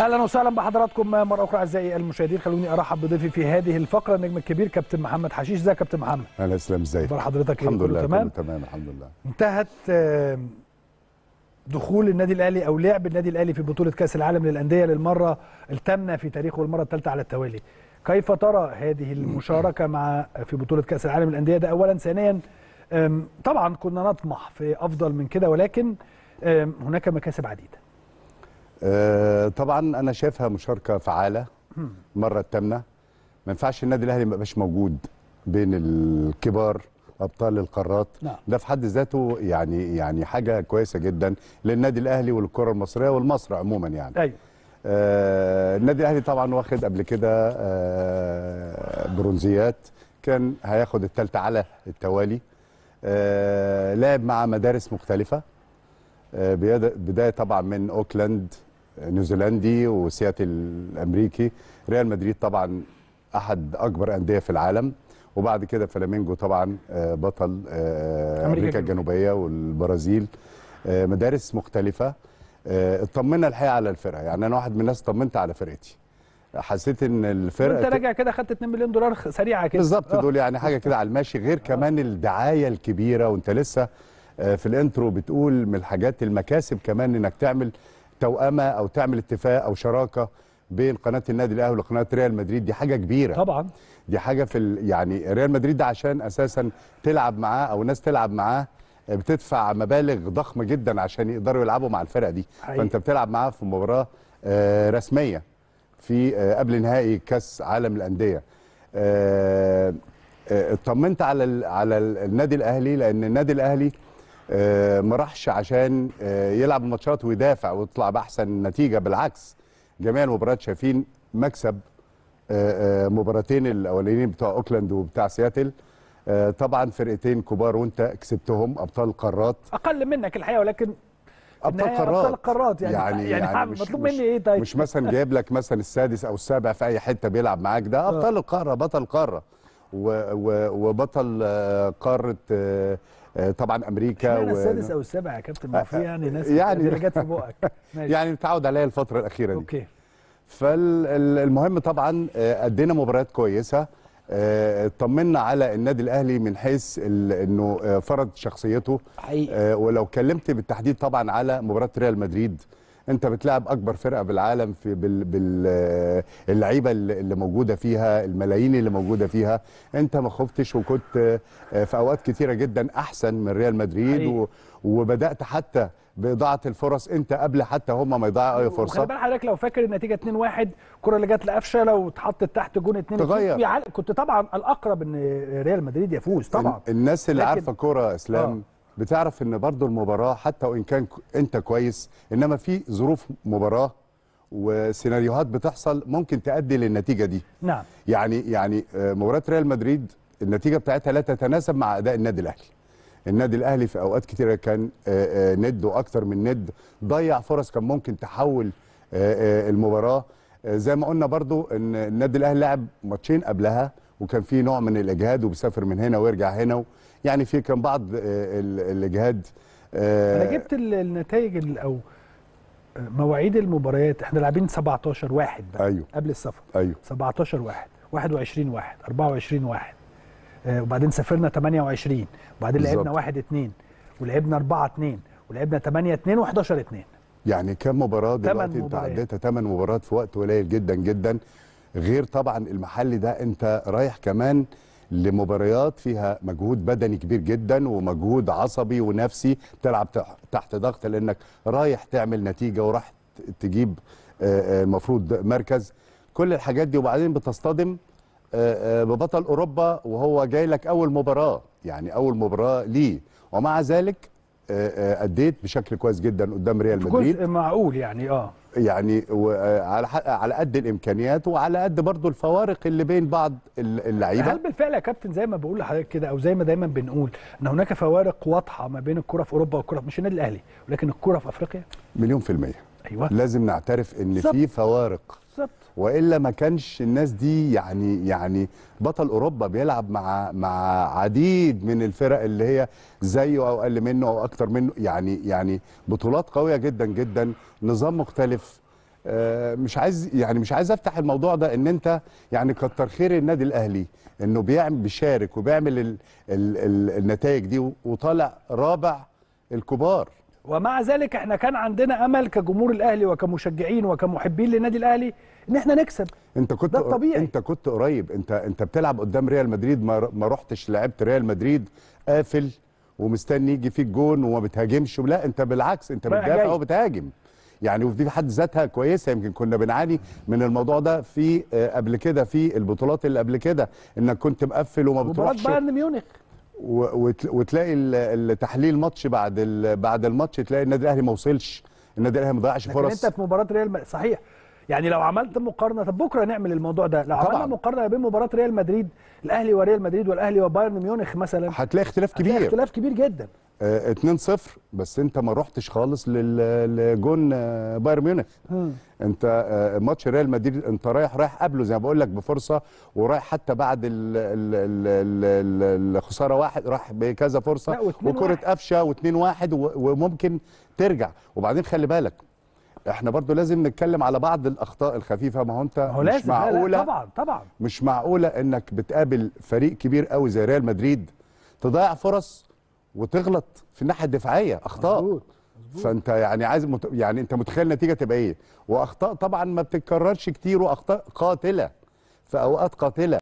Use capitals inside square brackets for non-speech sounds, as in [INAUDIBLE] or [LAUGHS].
اهلا وسهلا بحضراتكم مره اخرى اعزائي المشاهدين خلوني ارحب بضيفي في هذه الفقره النجم الكبير كابتن محمد حشيش ازيك يا كابتن محمد اهلا اسلام ازيك اخبار حضرتك إيه؟ الحمد لله تمام تمام الحمد لله انتهت دخول النادي الاهلي او لعب النادي الاهلي في بطوله كاس العالم للانديه للمره الثامنه في تاريخه والمره الثالثه على التوالي كيف ترى هذه المشاركه مع في بطوله كاس العالم للانديه ده اولا ثانيا طبعا كنا نطمح في افضل من كده ولكن هناك مكاسب عديده آه، طبعا انا شايفها مشاركه فعاله المره الثامنه ما ينفعش النادي الاهلي ما يبقاش موجود بين الكبار ابطال القارات نعم. ده في حد ذاته يعني يعني حاجه كويسه جدا للنادي الاهلي والكره المصريه والمصر عموما يعني ايوه آه النادي الاهلي طبعا واخد قبل كده آه برونزيات كان هياخد الثالثه على التوالي آه لعب مع مدارس مختلفه آه بدايه طبعا من اوكلاند نيوزيلندي وسياتل الامريكي ريال مدريد طبعا احد اكبر انديه في العالم وبعد كده فلامينجو طبعا آه، بطل آه، امريكا الجنوبيه والبرازيل آه، مدارس مختلفه اطمنا الحقيقه على الفرقه يعني انا واحد من الناس طمنت على فرقتي حسيت ان الفرقه انت راجع كده خدت 2 مليون دولار سريعه كده بالظبط دول يعني حاجه كده على الماشي غير كمان الدعايه الكبيره وانت لسه في الانترو بتقول من الحاجات المكاسب كمان انك تعمل توأمه او تعمل اتفاق او شراكه بين قناه النادي الاهلي وقناه ريال مدريد دي حاجه كبيره طبعا دي حاجه في ال... يعني ريال مدريد ده عشان اساسا تلعب معاه او الناس تلعب معاه بتدفع مبالغ ضخمه جدا عشان يقدروا يلعبوا مع الفرقه دي حقيقي. فانت بتلعب معاه في مباراه آه، رسميه في آه، قبل نهائي كاس عالم الانديه آه، اطمنت على ال... على النادي الاهلي لان النادي الاهلي آه، ما راحش عشان آه، يلعب الماتشات ويدافع ويطلع باحسن نتيجه بالعكس جميع المباريات شايفين مكسب آه، مباراتين الاولانيين بتوع اوكلاند وبتاع سياتل طبعا فرقتين كبار وانت كسبتهم ابطال القارات اقل منك الحقيقه ولكن ابطال قارات ابطال قارات يعني يعني, يعني, يعني مطلوب مني ايه طيب مش مثلا جايب لك مثلا السادس او السابع في اي حته بيلعب معاك ده ابطال القاره بطل قاره وبطل قاره آه، طبعا امريكا و... السادس او السابع يا كابتن آه، في يعني ناس يعني جت في بقك [LAUGHS] يعني متعود عليا الفتره الاخيره دي اوكي فالمهم طبعا ادينا آه، مباريات كويسه اطمنا على النادي الاهلي من حيث انه فرض شخصيته حقيقي. ولو كلمت بالتحديد طبعا على مباراه ريال مدريد انت بتلعب اكبر فرقه بالعالم في بال... باللعيبه آه، اللي موجوده فيها الملايين اللي موجوده فيها انت ما خفتش وكنت آه، في اوقات كتيره جدا احسن من ريال مدريد و... وبدات حتى باضاعه الفرص انت قبل حتى هم ما يضيعوا اي فرصه خلي بال حضرتك لو فاكر النتيجه 2-1 الكره اللي جت لقفشه لو اتحطت تحت جون 2 تغير كنت طبعا الاقرب ان ريال مدريد يفوز طبعا الناس اللي لكن... عارفه كوره اسلام آه. بتعرف ان برضو المباراه حتى وان كان انت كويس انما في ظروف مباراه وسيناريوهات بتحصل ممكن تؤدي للنتيجه دي نعم يعني يعني آه، مباراه ريال مدريد النتيجه بتاعتها لا تتناسب مع اداء النادي الاهلي النادي الاهلي في اوقات كتيره كان آه، آه، ند واكثر من ند ضيع فرص كان ممكن تحول المباراه زي ما قلنا برضو ان النادي الاهلي لعب ماتشين قبلها وكان في نوع من الاجهاد وبيسافر من هنا ويرجع هنا يعني في كان بعض آه، الاجهاد آه، انا جبت النتائج او مواعيد المباريات احنا لاعبين 17 واحد بقى أيوه. قبل السفر أيوه. 17 واحد 21 واحد 24 واحد آه، وبعدين سافرنا 28 وبعدين بالزبط. لعبنا 1 2 ولعبنا 4 2 ولعبنا 8 2 و11 2 يعني كم مباراه دلوقتي انت عديتها 8 مباريات في وقت قليل جدا جدا غير طبعا المحلي ده انت رايح كمان لمباريات فيها مجهود بدني كبير جدا ومجهود عصبي ونفسي تلعب تحت ضغط لانك رايح تعمل نتيجه وراح تجيب المفروض مركز كل الحاجات دي وبعدين بتصطدم ببطل اوروبا وهو جاي لك اول مباراه يعني اول مباراه ليه ومع ذلك آه، آه، اديت بشكل كويس جدا قدام ريال مدريد جزء معقول يعني اه يعني آه، على على قد الامكانيات وعلى قد برضو الفوارق اللي بين بعض اللعيبه هل بالفعل يا كابتن زي ما بقول لحضرتك كده او زي ما دايما بنقول ان هناك فوارق واضحه ما بين الكره في اوروبا والكره مش النادي الاهلي ولكن الكره في افريقيا مليون في الميه أيوة. لازم نعترف ان صبت. في فوارق بالظبط والا ما كانش الناس دي يعني يعني بطل اوروبا بيلعب مع مع عديد من الفرق اللي هي زيه او اقل منه او اكتر منه يعني يعني بطولات قويه جدا جدا نظام مختلف آه، مش عايز يعني مش عايز افتح الموضوع ده ان انت يعني كتر خير النادي الاهلي انه بيعمل بيشارك وبيعمل ال ال ال النتائج دي وطالع رابع الكبار ومع ذلك احنا كان عندنا امل كجمهور الاهلي وكمشجعين وكمحبين للنادي الاهلي ان احنا نكسب انت كنت ده الطبيعي انت كنت قريب انت انت بتلعب قدام ريال مدريد ما, ما رحتش لعبت ريال مدريد قافل ومستني يجي فيك جون وما بتهاجمش لا انت بالعكس انت بتدافع وبتهاجم يعني ودي في حد ذاتها كويسه يمكن كنا بنعاني من الموضوع ده في آه، قبل كده في البطولات اللي قبل كده انك كنت مقفل وما بتروحش بايرن ميونخ وتلاقي التحليل ماتش بعد بعد الماتش تلاقي النادي الاهلي ما وصلش النادي الاهلي ما ضيعش فرص انت في مباراه ريال صحيح يعني لو عملت مقارنه طب بكره نعمل الموضوع ده لو طبعا. عملنا مقارنه بين مباراه ريال مدريد الاهلي وريال مدريد والاهلي وبايرن ميونخ مثلا هتلاقي اختلاف كبير هتلاقي اختلاف كبير جدا 2-0 آه، بس انت ما رحتش خالص لجون آه، بايرن ميونخ انت آه، ماتش ريال مدريد انت رايح رايح قبله زي ما بقول لك بفرصه ورايح حتى بعد الخساره واحد راح بكذا فرصه وكره قفشه و2-1 وممكن ترجع وبعدين خلي بالك احنا برضو لازم نتكلم على بعض الاخطاء الخفيفه ما هو انت مش لازم معقوله طبعا طبعا مش معقوله انك بتقابل فريق كبير قوي زي ريال مدريد تضيع فرص وتغلط في الناحيه الدفاعيه اخطاء مزبوط. مزبوط. فانت يعني عايز مت... يعني انت متخيل النتيجه تبقى ايه واخطاء طبعا ما بتتكررش كتير واخطاء قاتله في اوقات قاتله